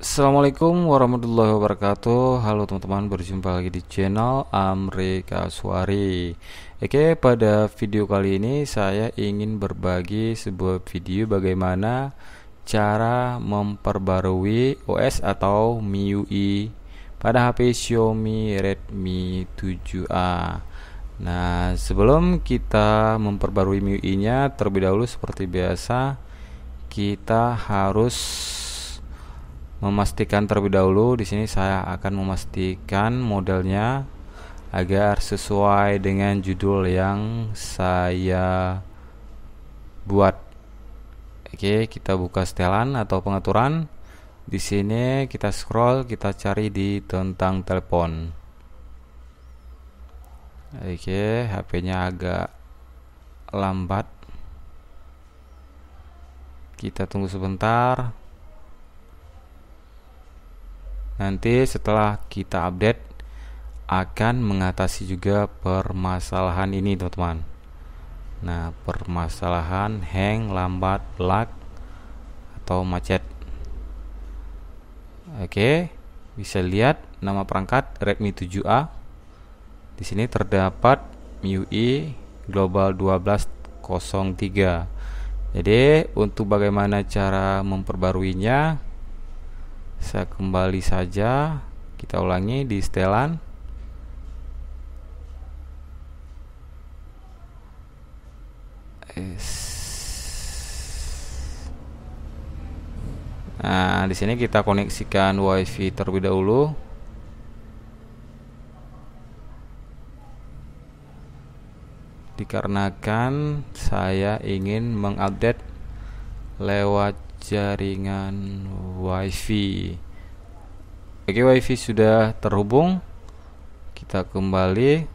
Assalamualaikum warahmatullahi wabarakatuh Halo teman-teman berjumpa lagi di channel Amri Kaswari Oke pada video kali ini saya ingin berbagi sebuah video bagaimana cara memperbarui OS atau MIUI pada HP Xiaomi Redmi 7A Nah sebelum kita memperbarui MIUI nya terlebih dahulu seperti biasa kita harus memastikan terlebih dahulu di sini saya akan memastikan modelnya agar sesuai dengan judul yang saya buat. Oke, kita buka setelan atau pengaturan. Di sini kita scroll, kita cari di tentang telepon. Oke, HP-nya agak lambat. Kita tunggu sebentar nanti setelah kita update akan mengatasi juga permasalahan ini teman-teman nah permasalahan hang lambat lag atau macet oke bisa lihat nama perangkat Redmi 7A di sini terdapat MIUI Global 1203 jadi untuk bagaimana cara memperbaruinya saya kembali saja kita ulangi di setelan Nah, di sini kita koneksikan WiFi terlebih dahulu. Dikarenakan saya ingin mengupdate lewat jaringan WiFi. Oke, WiFi sudah terhubung. Kita kembali.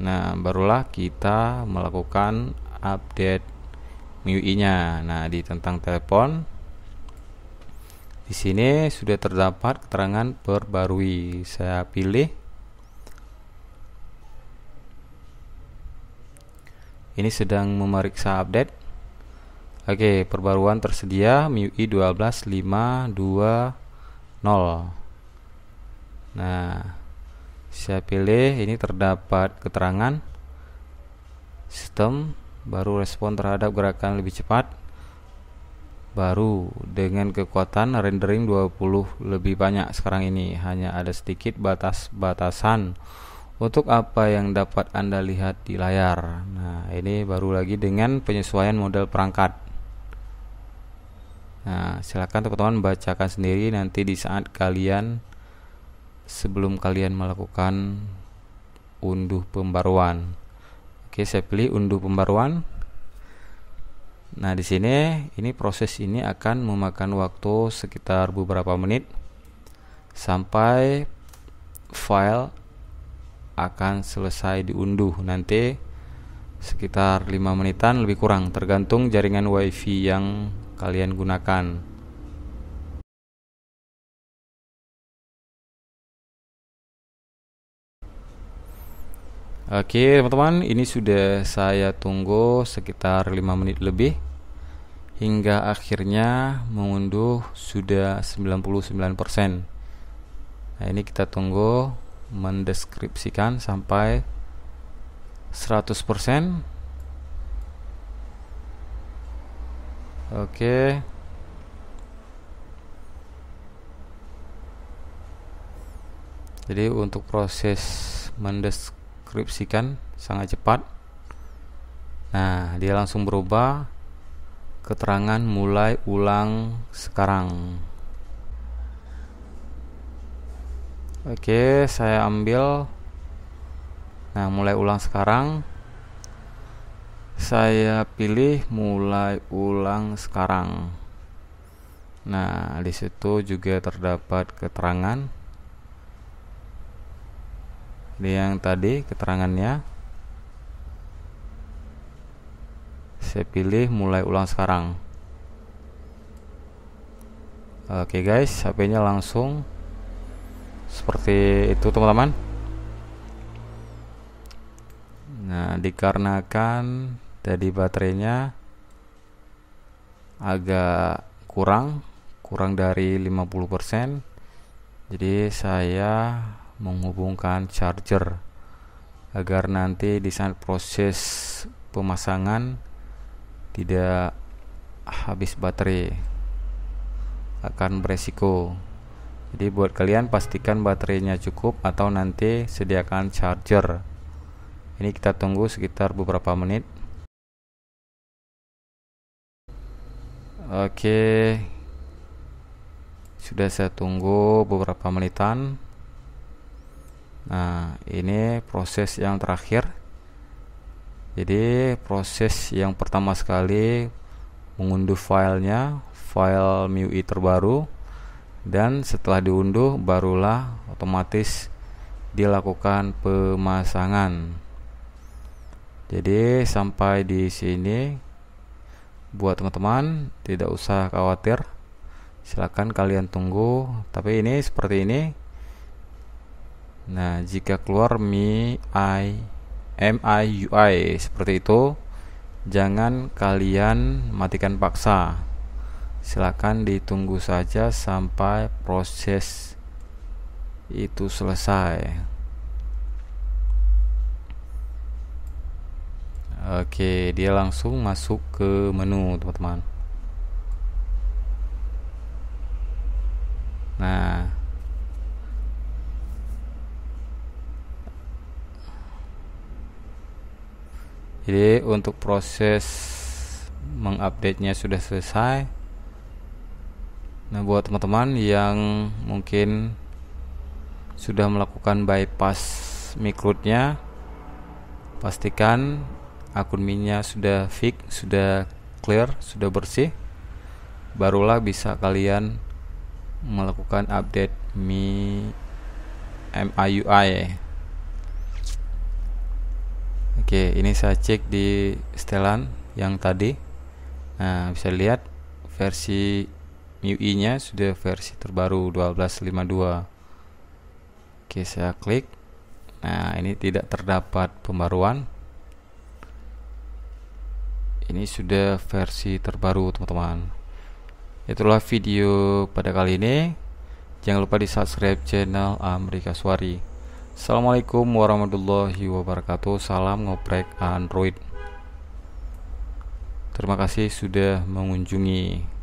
Nah, barulah kita melakukan update MIUI-nya. Nah, di tentang telepon di sini sudah terdapat keterangan perbarui. Saya pilih ini sedang memeriksa update Oke, perbaruan tersedia MIUI 12520. Nah, saya pilih ini terdapat keterangan sistem baru respon terhadap gerakan lebih cepat baru dengan kekuatan rendering 20 lebih banyak sekarang ini hanya ada sedikit batas-batasan untuk apa yang dapat Anda lihat di layar. Nah, ini baru lagi dengan penyesuaian model perangkat. Nah, silakan teman-teman bacakan sendiri nanti di saat kalian sebelum kalian melakukan unduh pembaruan. Oke, saya pilih unduh pembaruan. Nah, di sini ini proses ini akan memakan waktu sekitar beberapa menit sampai file akan selesai diunduh nanti sekitar 5 menitan lebih kurang tergantung jaringan WiFi yang kalian gunakan. Oke teman-teman ini sudah saya tunggu sekitar 5 menit lebih Hingga akhirnya mengunduh sudah 99% Nah ini kita tunggu mendeskripsikan sampai 100% Oke. Jadi untuk proses mendeskripsikan sangat cepat. Nah, dia langsung berubah keterangan mulai ulang sekarang. Oke, saya ambil. Nah, mulai ulang sekarang saya pilih mulai ulang sekarang. Nah, di situ juga terdapat keterangan di yang tadi keterangannya. Saya pilih mulai ulang sekarang. Oke guys, HP-nya langsung seperti itu teman-teman. Nah, dikarenakan tadi baterainya agak kurang kurang dari 50% jadi saya menghubungkan charger agar nanti di saat proses pemasangan tidak habis baterai akan beresiko jadi buat kalian pastikan baterainya cukup atau nanti sediakan charger ini kita tunggu sekitar beberapa menit Oke. Sudah saya tunggu beberapa menitan. Nah, ini proses yang terakhir. Jadi, proses yang pertama sekali mengunduh filenya, file MIUI terbaru dan setelah diunduh barulah otomatis dilakukan pemasangan. Jadi, sampai di sini buat teman-teman tidak usah khawatir silahkan kalian tunggu tapi ini seperti ini nah jika keluar mi i m i u i seperti itu jangan kalian matikan paksa silahkan ditunggu saja sampai proses itu selesai Oke, dia langsung masuk ke menu, teman-teman. Nah, jadi untuk proses mengupdate-nya sudah selesai. Nah, buat teman-teman yang mungkin sudah melakukan bypass micro-nya, pastikan akun minyak sudah fix, sudah clear, sudah bersih, barulah bisa kalian melakukan update Mi MIUI. Oke, ini saya cek di setelan yang tadi. Nah, bisa lihat versi MIUI-nya sudah versi terbaru 1252. Oke, saya klik. Nah, ini tidak terdapat pembaruan ini sudah versi terbaru teman-teman itulah video pada kali ini jangan lupa di subscribe channel Amerika Suari Assalamualaikum warahmatullahi wabarakatuh salam ngoprek Android terima kasih sudah mengunjungi